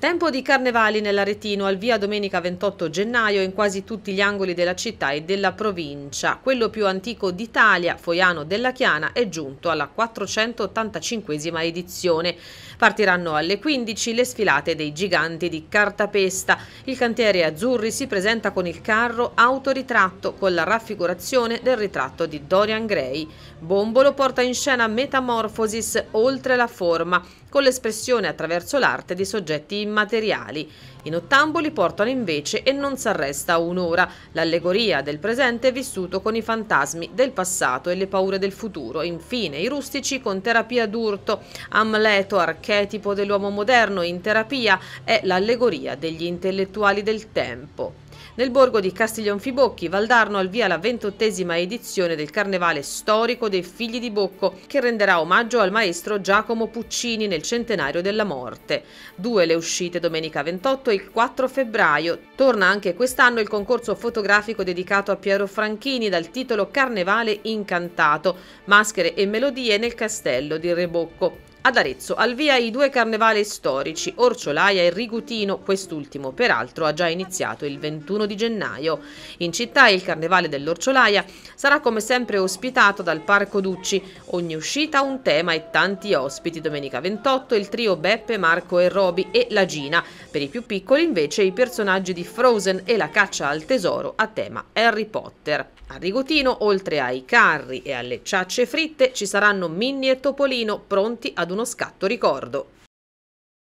Tempo di carnevali nell'Aretino al via domenica 28 gennaio in quasi tutti gli angoli della città e della provincia. Quello più antico d'Italia, Foiano della Chiana, è giunto alla 485esima edizione. Partiranno alle 15 le sfilate dei giganti di cartapesta. Il cantiere Azzurri si presenta con il carro autoritratto con la raffigurazione del ritratto di Dorian Gray. Bombolo porta in scena Metamorphosis oltre la forma, con l'espressione attraverso l'arte di soggetti immigrati immateriali. I nottamboli portano invece e non s'arresta un'ora, l'allegoria del presente vissuto con i fantasmi del passato e le paure del futuro. Infine, i rustici con terapia d'urto, Amleto, archetipo dell'uomo moderno in terapia, è l'allegoria degli intellettuali del tempo. Nel borgo di Castiglionfibocchi, Valdarno al via la ventottesima edizione del carnevale storico dei figli di Bocco che renderà omaggio al maestro Giacomo Puccini nel centenario della morte. Due le uscite domenica 28 e il 4 febbraio. Torna anche quest'anno il concorso fotografico dedicato a Piero Franchini dal titolo Carnevale incantato, maschere e melodie nel castello di Rebocco. Ad Arezzo, al via i due carnevali storici, Orciolaia e Rigutino, quest'ultimo peraltro ha già iniziato il 21 di gennaio. In città il carnevale dell'Orciolaia sarà come sempre ospitato dal Parco Ducci, ogni uscita un tema e tanti ospiti. Domenica 28 il trio Beppe, Marco e Roby e la Gina, per i più piccoli invece i personaggi di Frozen e la caccia al tesoro a tema Harry Potter. A Rigutino, oltre ai carri e alle ciacce fritte, ci saranno Minnie e Topolino pronti ad ad uno scatto ricordo.